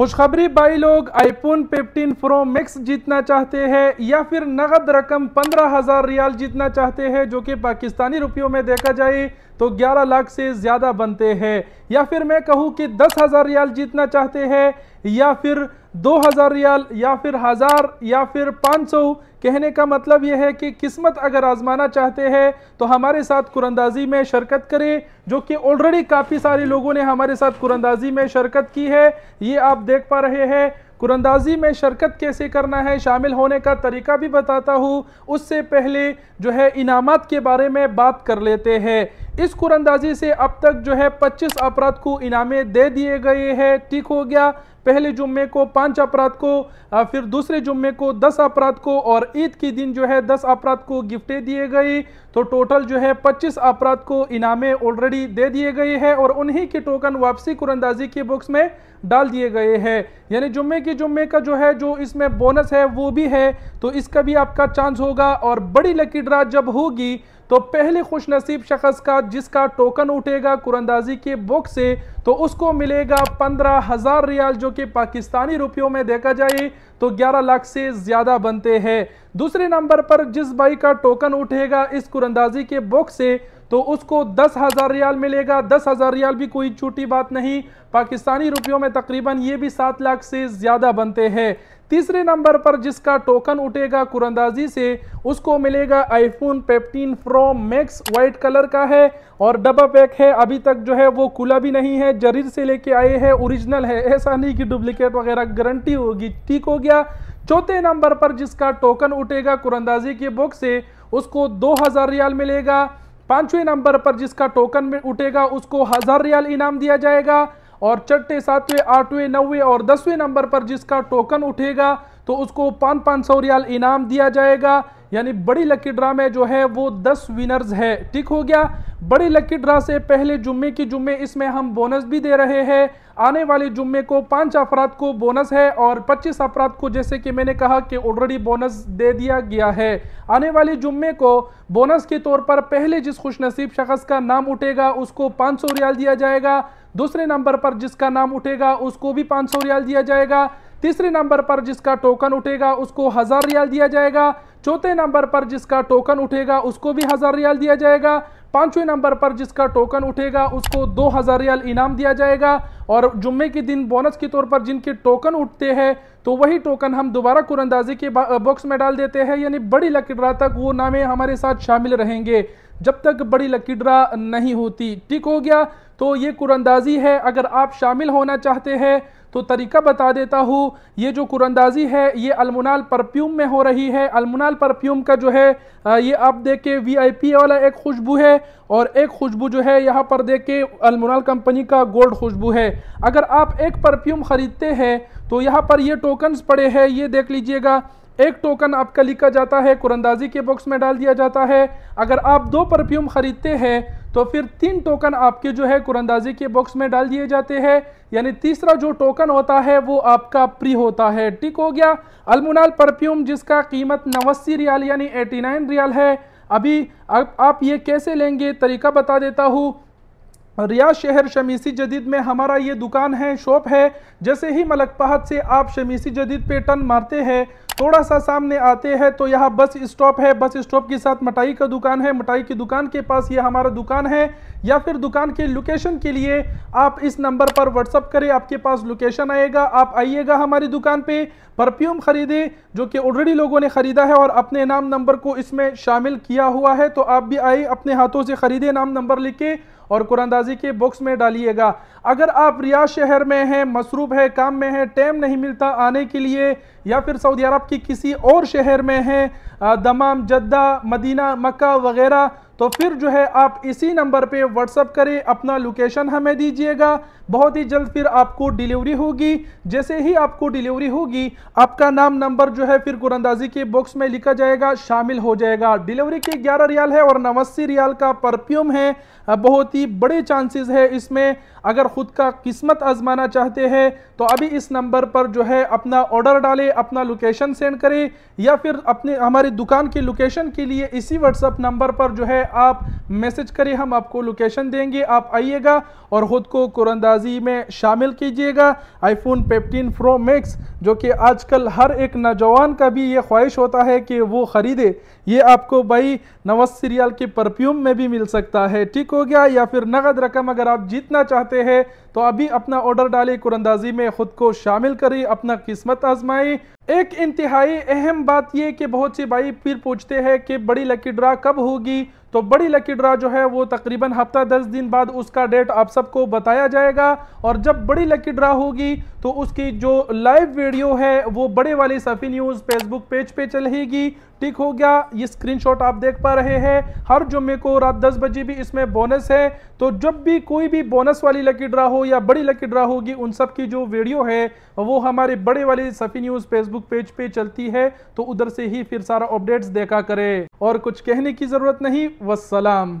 खुशखबरी भाई लोग आईफोन 15 प्रो मैक्स जीतना चाहते हैं या फिर नगद रकम पंद्रह हज़ार रियाल जीतना चाहते हैं जो कि पाकिस्तानी रुपयों में देखा जाए तो 11 लाख से ज़्यादा बनते हैं या फिर मैं कहूँ कि दस हज़ार रियाल जीतना चाहते हैं या फिर दो हज़ार रियाल या फिर हज़ार या फिर पाँच सौ कहने का मतलब यह है कि किस्मत अगर आज़माना चाहते हैं तो हमारे साथ कुरंदाजी में शिरकत करें जो कि ऑलरेडी काफ़ी सारे लोगों ने हमारे साथ कुरंदाजी में शिरकत की है ये आप देख पा रहे हैं कुरंदाजी में शिरकत कैसे करना है शामिल होने का तरीका भी बताता हूँ उससे पहले जो है इनामत के बारे में बात कर लेते हैं इस कुरंदाजी से अब तक जो है पच्चीस अपराध को इनामे दे दिए गए हैं ठीक हो गया पहले जुम्मे को पांच अपराध को फिर दूसरे जुम्मे को दस अपराध को और ईद के दिन जो है दस अपराध को गिफ्टे दिए गए तो टोटल जो है पच्चीस अपराध को इनामे ऑलरेडी दे दिए गए हैं और उन्हीं के टोकन वापसी कुरंदाजी के बुक्स में डाल दिए गए हैं यानी जुम्मे के जुम्मे का जो है जो इसमें बोनस है वो भी है तो इसका भी आपका चांस होगा और बड़ी लकी ड्रा जब होगी तो पहले खुशनसीब शख्स का जिसका टोकन उठेगा कुरंदाजी के बुक से तो उसको मिलेगा पंद्रह हज़ार रियाल जो कि पाकिस्तानी रुपयों में देखा जाए तो ग्यारह लाख से ज़्यादा बनते हैं दूसरे नंबर पर जिस बाई का टोकन उठेगा इस कुरंदाजी के बुक से तो उसको दस हज़ार रियाल मिलेगा दस हज़ार रियाल भी कोई छोटी बात नहीं पाकिस्तानी रुपयों में तकरीबन ये भी सात लाख से ज़्यादा बनते हैं तीसरे नंबर पर जिसका टोकन उठेगा कुरंदाजी से उसको मिलेगा iPhone fifteen pro max white colour का है और डबल पैक है अभी तक जो है वो खुला भी नहीं है जरीर से लेके आए हैं ओरिजिनल है ऐसा नहीं कि डुप्लीकेट वगैरह गारंटी होगी ठीक हो गया चौथे नंबर पर जिसका टोकन उठेगा कुरंदाजी के बुक से उसको दो हज़ार रियाल मिलेगा पांचवें नंबर पर जिसका टोकन में उठेगा उसको हजार रियाल इनाम दिया जाएगा और चट्टे सातवें आठवें नौवें और दसवें नंबर पर जिसका टोकन उठेगा तो उसको पाँच पाँच सौ रियाल इनाम दिया जाएगा यानी बड़ी लकी ड्रा में जो है वो दस विनर्स है ठीक हो गया बड़ी लकी ड्रा से पहले जुम्मे की जुम्मे इसमें हम बोनस भी दे रहे हैं आने वाले जुम्मे को पांच अफराद को बोनस है और पच्चीस अफराद को जैसे कि मैंने कहा कि ऑलरेडी बोनस दे दिया गया है आने वाले जुम्मे को बोनस के तौर पर पहले जिस खुशनसीब शख्स का नाम उठेगा उसको पाँच सौ रियाल दिया जाएगा दूसरे नंबर पर जिसका नाम उठेगा उसको भी पाँच सौ रियाल दिया जाएगा तीसरे नंबर पर जिसका टोकन उठेगा उसको हज़ार रियाल दिया जाएगा चौथे नंबर पर जिसका टोकन उठेगा उसको भी हज़ार रियाल दिया जाएगा पांचवें नंबर पर जिसका टोकन उठेगा उसको दो हज़ार रियाल इनाम दिया जाएगा और जुम्मे के दिन बोनस के तौर पर जिनके टोकन उठते हैं तो वही टोकन हम दोबारा कुरंदाजी के बॉक्स में डाल देते हैं यानी बड़ी लकड़ा तक वो नामे हमारे साथ शामिल रहेंगे जब तक बड़ी लकीडरा नहीं होती टिक हो गया तो ये कुरंदाजी है अगर आप शामिल होना चाहते हैं तो तरीका बता देता हूँ ये जो कुरंदाजी है ये अलमुनाल परफ्यूम में हो रही है अलमुनाल परफ्यूम का जो है ये आप देख के वी आई पी वाला एक खुशबू है और एक खुशबू जो है यहाँ पर देख के अलमुनाल कंपनी का गोल्ड खुशबू है अगर आप एक परफ्यूम ख़रीदते हैं तो यहाँ पर ये टोकन्स पड़े हैं ये देख लीजिएगा एक टोकन आपका लिखा जाता है कुरंदाजी के बॉक्स में डाल दिया जाता है अगर आप दो परफ्यूम ख़रीदते हैं तो फिर तीन टोकन आपके जो है कुरंदाजी के बॉक्स में डाल दिए जाते हैं यानी तीसरा जो टोकन होता है वो आपका प्री होता है टिक हो गया अलमुनाल परफ्यूम जिसका कीमत नवासी रियाल यानी एटी रियाल है अभी अब आप ये कैसे लेंगे तरीका बता देता हूँ रियाज शहर शमीसी जदीद में हमारा ये दुकान है शॉप है जैसे ही मलक से आप शमीसी जदीद पे टन मारते हैं थोड़ा सा सामने आते हैं तो यहाँ बस स्टॉप है बस स्टॉप के साथ मटाई का दुकान है मटाई की दुकान के पास ये हमारा दुकान है या फिर दुकान के लोकेशन के लिए आप इस नंबर पर व्हाट्सअप करें आपके पास लोकेशन आएगा आप आइएगा हमारी दुकान पे परफ्यूम ख़रीदें जो कि ऑलरेडी लोगों ने ख़रीदा है और अपने नाम नंबर को इसमें शामिल किया हुआ है तो आप भी आए अपने हाथों से ख़रीदें नाम नंबर लिख के और कुरानदाजी की बुक्स में डालिएगा अगर आप रियाज शहर में हैं मसरूफ़ है काम में है टाइम नहीं मिलता आने के लिए या फिर सऊदी अरब की किसी और शहर में हैं दमाम जद्दा मदीना मक्का वगैरह तो फिर जो है आप इसी नंबर पे व्हाट्सअप करें अपना लोकेशन हमें दीजिएगा बहुत ही जल्द फिर आपको डिलीवरी होगी जैसे ही आपको डिलीवरी होगी आपका नाम नंबर जो है फिर कुरंदाजी के बॉक्स में लिखा जाएगा शामिल हो जाएगा डिलीवरी के ग्यारह रियाल है और नवासी रियाल का परफ्यूम है बहुत ही बड़े चांसेस है इसमें अगर ख़ुद का किस्मत आजमाना चाहते हैं तो अभी इस नंबर पर जो है अपना ऑर्डर डालें अपना लोकेशन सेंड करें या फिर अपने हमारी दुकान के लोकेशन के लिए इसी व्हाट्सअप नंबर पर जो है आप मैसेज करें हम आपको लोकेशन देंगे आप आइएगा और ख़ुद को कुरंदाजी में शामिल कीजिएगा आईफोन 15 प्रो मैक्स जो कि आजकल हर एक नौजवान का भी ये ख्वाहिश होता है कि वो ख़रीदे ये आपको भाई नवस सीरियल के परफ्यूम में भी मिल सकता है ठीक हो गया या फिर नगद रकम अगर आप जीतना चाहते हैं तो अभी अपना ऑर्डर डालें कुरंदाजी में ख़ुद को शामिल करें अपना किस्मत आजमाएँ एक इंतहाई अहम बात यह कि बहुत से भाई फिर पूछते हैं कि बड़ी लकी ड्रा कब होगी तो बड़ी लकी ड्रा जो है वो तकरीबन हफ्ता दस दिन बाद उसका डेट आप सबको बताया जाएगा और जब बड़ी लकी ड्रा होगी तो उसकी जो लाइव वीडियो है वो बड़े वाले सफ़ी न्यूज़ फेसबुक पेज पे चलेगी टिक हो गया ये स्क्रीनशॉट आप देख पा रहे हैं हर जुम्मे को रात दस बजे भी इसमें बोनस है तो जब भी कोई भी बोनस वाली लकी ड्रा हो या बड़ी लकी ड्रा होगी उन सब की जो वीडियो है वो हमारे बड़े वाले सफ़ी न्यूज़ फेसबुक पेज पे चलती है तो उधर से ही फिर सारा अपडेट्स देखा करें और कुछ कहने की ज़रूरत नहीं वसलाम